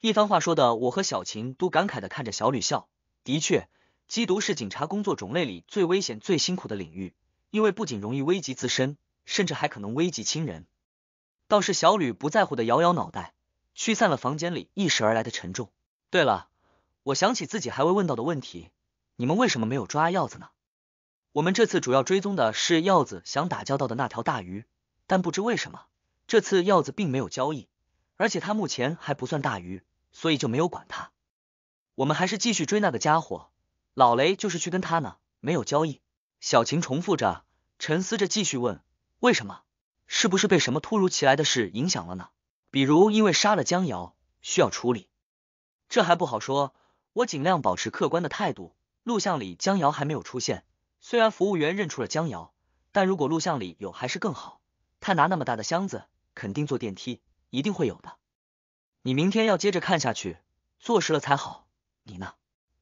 A: 一番话说的我和小琴都感慨的看着小吕笑。的确，缉毒是警察工作种类里最危险、最辛苦的领域，因为不仅容易危及自身，甚至还可能危及亲人。倒是小吕不在乎的摇摇脑袋，驱散了房间里一时而来的沉重。对了，我想起自己还未问到的问题，你们为什么没有抓耀子呢？我们这次主要追踪的是耀子想打交道的那条大鱼，但不知为什么。这次耀子并没有交易，而且他目前还不算大鱼，所以就没有管他。我们还是继续追那个家伙。老雷就是去跟他呢，没有交易。小晴重复着，沉思着，继续问：为什么？是不是被什么突如其来的事影响了呢？比如因为杀了江瑶，需要处理？这还不好说，我尽量保持客观的态度。录像里江瑶还没有出现，虽然服务员认出了江瑶，但如果录像里有，还是更好。他拿那么大的箱子。肯定坐电梯，一定会有的。你明天要接着看下去，坐实了才好。你呢？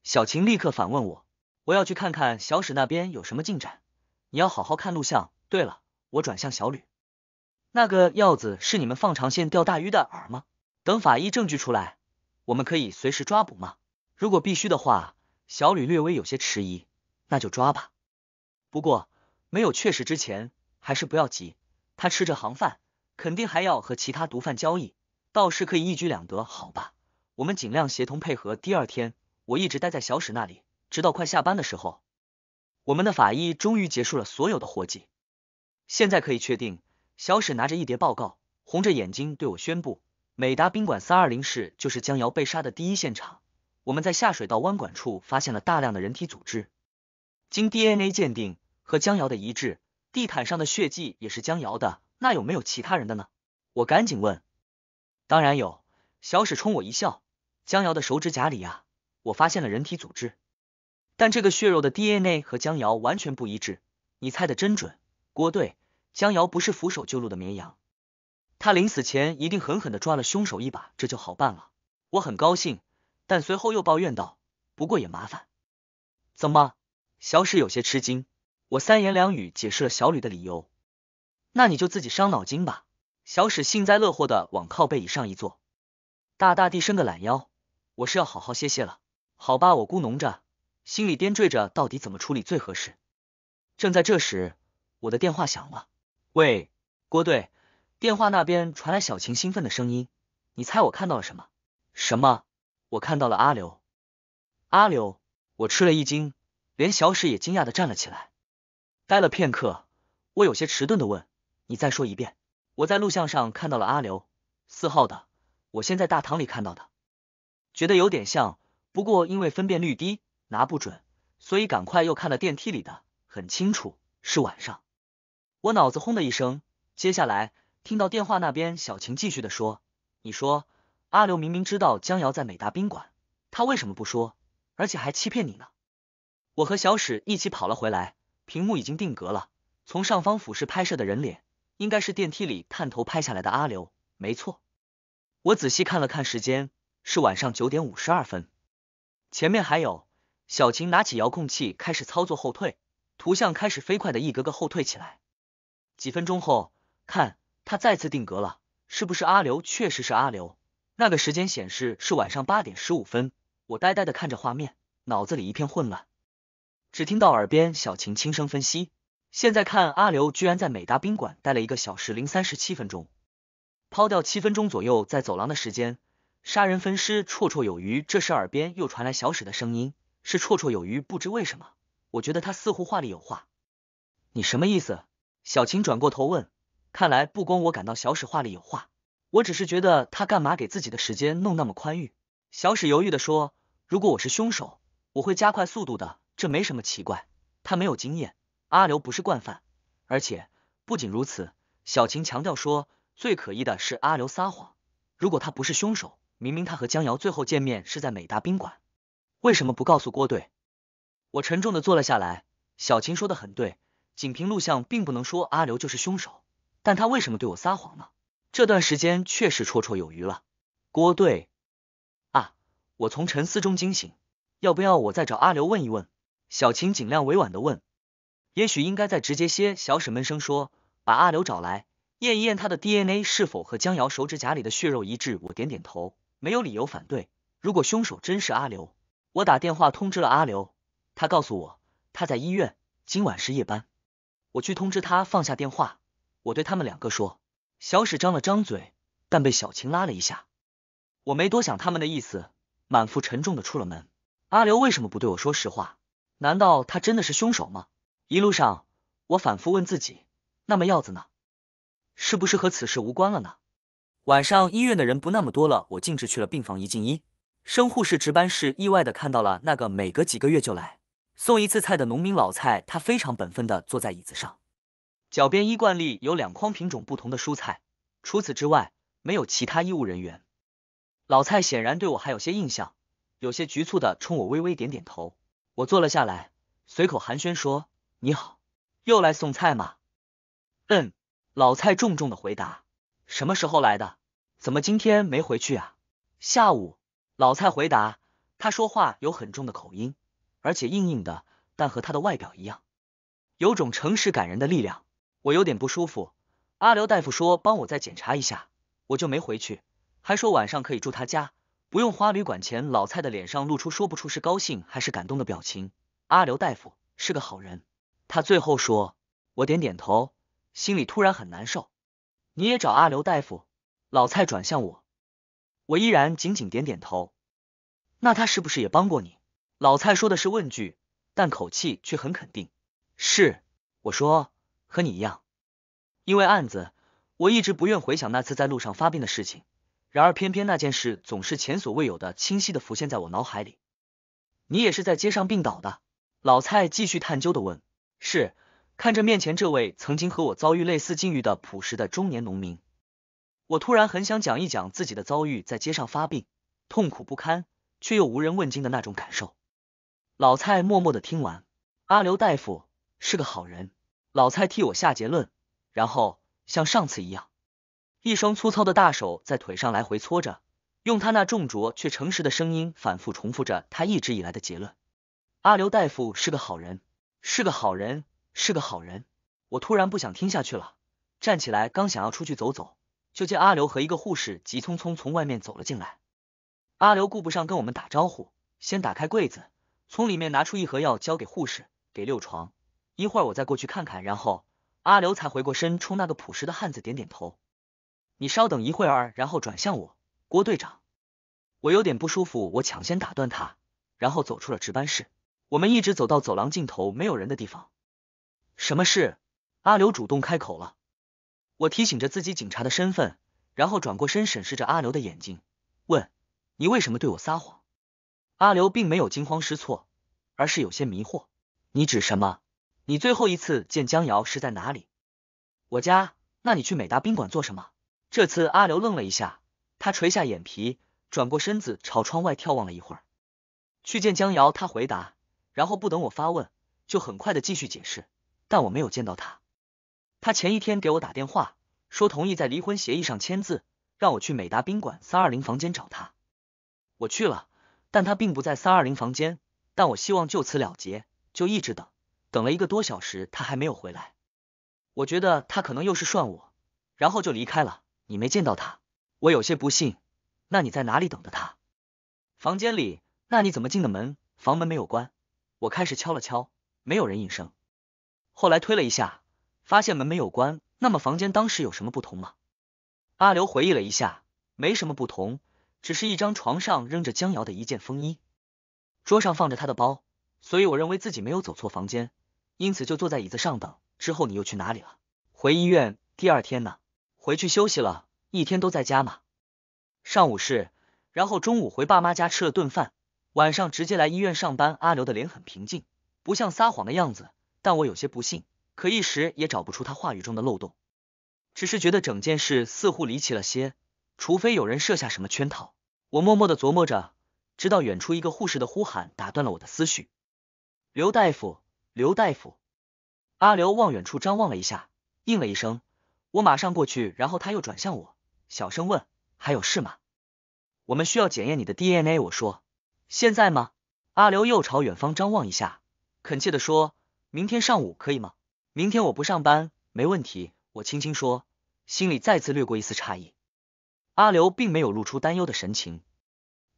A: 小秦立刻反问我，我要去看看小史那边有什么进展。你要好好看录像。对了，我转向小吕，那个药子是你们放长线钓大鱼的饵吗？等法医证据出来，我们可以随时抓捕吗？如果必须的话，小吕略微有些迟疑，那就抓吧。不过没有确实之前，还是不要急。他吃着行饭。肯定还要和其他毒贩交易，到时可以一举两得，好吧？我们尽量协同配合。第二天，我一直待在小史那里，直到快下班的时候，我们的法医终于结束了所有的活计。现在可以确定，小史拿着一叠报告，红着眼睛对我宣布：美达宾馆三二零室就是江瑶被杀的第一现场。我们在下水道弯管处发现了大量的人体组织，经 DNA 鉴定和江瑶的一致，地毯上的血迹也是江瑶的。那有没有其他人的呢？我赶紧问。当然有，小史冲我一笑。江瑶的手指甲里呀，我发现了人体组织，但这个血肉的 DNA 和江瑶完全不一致。你猜的真准，郭队。江瑶不是俯首就戮的绵羊，他临死前一定狠狠的抓了凶手一把，这就好办了。我很高兴，但随后又抱怨道：“不过也麻烦。”怎么？小史有些吃惊。我三言两语解释了小吕的理由。那你就自己伤脑筋吧。小史幸灾乐祸的往靠背椅上一坐，大大地伸个懒腰。我是要好好歇歇了。好吧，我咕哝着，心里掂坠着到底怎么处理最合适。正在这时，我的电话响了。喂，郭队。电话那边传来小晴兴奋的声音：“你猜我看到了什么？”“什么？”我看到了阿刘。阿刘，我吃了一惊，连小史也惊讶的站了起来。呆了片刻，我有些迟钝的问。你再说一遍，我在录像上看到了阿刘，四号的。我先在大堂里看到的，觉得有点像，不过因为分辨率低，拿不准，所以赶快又看了电梯里的，很清楚，是晚上。我脑子轰的一声，接下来听到电话那边小晴继续的说：“你说阿刘明明知道江瑶在美达宾馆，他为什么不说，而且还欺骗你呢？”我和小史一起跑了回来，屏幕已经定格了，从上方俯视拍摄的人脸。应该是电梯里探头拍下来的阿刘，没错。我仔细看了看，时间是晚上九点五十二分。前面还有小琴拿起遥控器开始操作后退，图像开始飞快的一格格后退起来。几分钟后，看，他再次定格了，是不是阿刘？确实是阿刘。那个时间显示是晚上八点十五分。我呆呆的看着画面，脑子里一片混乱，只听到耳边小琴轻声分析。现在看，阿刘居然在美达宾馆待了一个小时零三十七分钟，抛掉七分钟左右在走廊的时间，杀人分尸绰绰有余。这时耳边又传来小史的声音，是绰绰有余。不知为什么，我觉得他似乎话里有话。你什么意思？小秦转过头问。看来不光我感到小史话里有话，我只是觉得他干嘛给自己的时间弄那么宽裕。小史犹豫的说：“如果我是凶手，我会加快速度的，这没什么奇怪。他没有经验。”阿刘不是惯犯，而且不仅如此，小琴强调说，最可疑的是阿刘撒谎。如果他不是凶手，明明他和江瑶最后见面是在美达宾馆，为什么不告诉郭队？我沉重的坐了下来。小琴说的很对，仅凭录像并不能说阿刘就是凶手，但他为什么对我撒谎呢？这段时间确实绰绰有余了。郭队，啊！我从沉思中惊醒，要不要我再找阿刘问一问？小琴尽量委婉的问。也许应该再直接些。小史闷声说：“把阿刘找来，验一验他的 DNA 是否和江瑶手指甲里的血肉一致。”我点点头，没有理由反对。如果凶手真是阿刘，我打电话通知了阿刘。他告诉我他在医院，今晚是夜班。我去通知他，放下电话。我对他们两个说：“小史张了张嘴，但被小晴拉了一下。”我没多想他们的意思，满腹沉重的出了门。阿刘为什么不对我说实话？难道他真的是凶手吗？一路上，我反复问自己：那么耀子呢？是不是和此事无关了呢？晚上医院的人不那么多了，我径直去了病房。一进一，生护士值班室意外的看到了那个每隔几个月就来送一次菜的农民老蔡。他非常本分的坐在椅子上，脚边衣冠里有两筐品种不同的蔬菜。除此之外，没有其他医务人员。老蔡显然对我还有些印象，有些局促的冲我微微点点头。我坐了下来，随口寒暄说。你好，又来送菜吗？嗯，老蔡重重的回答。什么时候来的？怎么今天没回去啊？下午，老蔡回答。他说话有很重的口音，而且硬硬的，但和他的外表一样，有种诚实感人的力量。我有点不舒服，阿刘大夫说帮我再检查一下，我就没回去，还说晚上可以住他家，不用花旅馆钱。老蔡的脸上露出说不出是高兴还是感动的表情。阿刘大夫是个好人。他最后说，我点点头，心里突然很难受。你也找阿刘大夫。老蔡转向我，我依然紧紧点点头。那他是不是也帮过你？老蔡说的是问句，但口气却很肯定。是，我说和你一样。因为案子，我一直不愿回想那次在路上发病的事情。然而，偏偏那件事总是前所未有的清晰的浮现在我脑海里。你也是在街上病倒的？老蔡继续探究的问。是看着面前这位曾经和我遭遇类似境遇的朴实的中年农民，我突然很想讲一讲自己的遭遇，在街上发病，痛苦不堪，却又无人问津的那种感受。老蔡默默的听完，阿刘大夫是个好人。老蔡替我下结论，然后像上次一样，一双粗糙的大手在腿上来回搓着，用他那重浊却诚实的声音反复重复着他一直以来的结论：阿刘大夫是个好人。是个好人，是个好人。我突然不想听下去了，站起来，刚想要出去走走，就见阿刘和一个护士急匆匆从外面走了进来。阿刘顾不上跟我们打招呼，先打开柜子，从里面拿出一盒药，交给护士给六床。一会儿我再过去看看。然后阿刘才回过身，冲那个朴实的汉子点点头：“你稍等一会儿。”然后转向我，郭队长，我有点不舒服，我抢先打断他，然后走出了值班室。我们一直走到走廊尽头没有人的地方。什么事？阿刘主动开口了。我提醒着自己警察的身份，然后转过身审视着阿刘的眼睛，问：“你为什么对我撒谎？”阿刘并没有惊慌失措，而是有些迷惑。你指什么？你最后一次见江瑶是在哪里？我家。那你去美达宾馆做什么？这次阿刘愣了一下，他垂下眼皮，转过身子朝窗外眺望了一会儿。去见江瑶。他回答。然后不等我发问，就很快的继续解释。但我没有见到他。他前一天给我打电话，说同意在离婚协议上签字，让我去美达宾馆三二零房间找他。我去了，但他并不在三二零房间。但我希望就此了结，就一直等，等了一个多小时，他还没有回来。我觉得他可能又是涮我，然后就离开了。你没见到他，我有些不信。那你在哪里等的他？房间里？那你怎么进的门？房门没有关。我开始敲了敲，没有人应声，后来推了一下，发现门没有关。那么房间当时有什么不同吗？阿刘回忆了一下，没什么不同，只是一张床上扔着江瑶的一件风衣，桌上放着他的包，所以我认为自己没有走错房间，因此就坐在椅子上等。之后你又去哪里了？回医院。第二天呢？回去休息了一天都在家嘛，上午是，然后中午回爸妈家吃了顿饭。晚上直接来医院上班，阿刘的脸很平静，不像撒谎的样子，但我有些不信，可一时也找不出他话语中的漏洞，只是觉得整件事似乎离奇了些，除非有人设下什么圈套。我默默的琢磨着，直到远处一个护士的呼喊打断了我的思绪。刘大夫，刘大夫，阿刘望远处张望了一下，应了一声，我马上过去，然后他又转向我，小声问：“还有事吗？我们需要检验你的 DNA。”我说。现在吗？阿刘又朝远方张望一下，恳切地说：“明天上午可以吗？明天我不上班，没问题。”我轻轻说，心里再次掠过一丝诧异。阿刘并没有露出担忧的神情。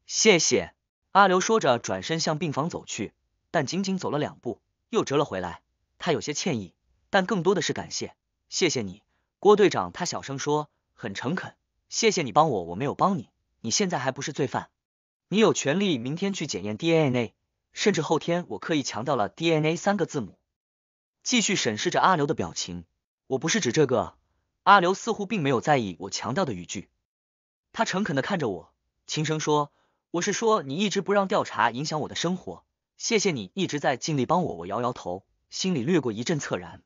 A: 谢谢。阿刘说着转身向病房走去，但仅仅走了两步，又折了回来。他有些歉意，但更多的是感谢。谢谢你，郭队长。他小声说，很诚恳。谢谢你帮我，我没有帮你。你现在还不是罪犯。你有权利明天去检验 DNA，甚至后天。我刻意强调了 DNA 三个字母，继续审视着阿刘的表情。我不是指这个。阿刘似乎并没有在意我强调的语句，他诚恳的看着我，轻声说：“我是说你一直不让调查影响我的生活，谢谢你一直在尽力帮我。”我摇摇头，心里掠过一阵恻然。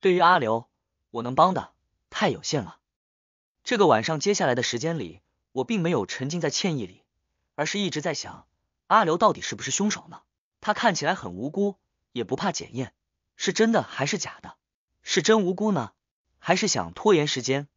A: 对于阿刘，我能帮的太有限了。这个晚上，接下来的时间里，我并没有沉浸在歉意里。而是一直在想，阿刘到底是不是凶手呢？他看起来很无辜，也不怕检验，是真的还是假的？是真无辜呢，还是想拖延时间？